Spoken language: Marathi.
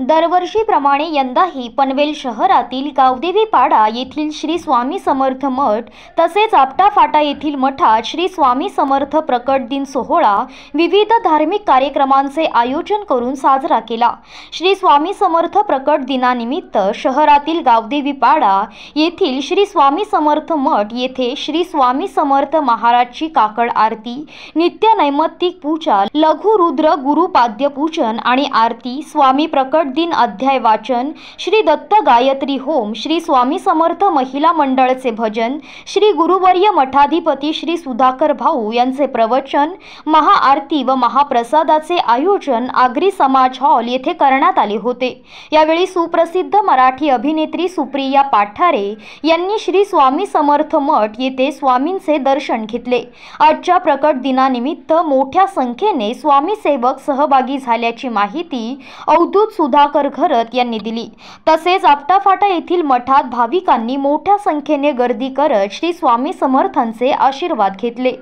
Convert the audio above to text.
दरवर्षीप्रमाणे यंदाही पनवेल शहरातील गावदेवी पाडा येथील श्री स्वामी समर्थ मठ तसेच आपटाफाटा येथील मठात श्री स्वामी समर्थ प्रकट दिन सोहळा विविध धार्मिक कार्यक्रमांचे आयोजन करून साजरा केला श्री स्वामी समर्थ प्रकट दिनानिमित्त शहरातील गावदेवी पाडा येथील श्री स्वामी समर्थ मठ येथे श्री स्वामी समर्थ महाराजची काकड आरती नित्य नैमत्तिक पूजा लघुरुद्र गुरुपाद्य पूजन आणि आरती स्वामी प्रकट प्रकट दिन अध्याय वाचन श्री दत्त गायत्री होम श्री स्वामी समर्थ महिला मंडळचे भजन श्री गुरुवर्य मठाधिपती श्री सुधाकर भाऊ यांचे प्रवचन महाआरती व महाप्रसादाचे आयोजन आग्री समाज हॉल येथे करण्यात आले होते यावेळी सुप्रसिद्ध मराठी अभिनेत्री सुप्रिया पाठारे यांनी श्री स्वामी समर्थ मठ येथे स्वामींचे दर्शन घेतले आजच्या प्रकट दिनानिमित्त मोठ्या संख्येने स्वामी सेवक सहभागी झाल्याची माहिती अवधूत सुधाकर घरत यांनी दिली तसेच आपटाफाटा येथील मठात भाविकांनी मोठ्या संख्येने गर्दी करत श्री स्वामी समर्थांचे आशीर्वाद घेतले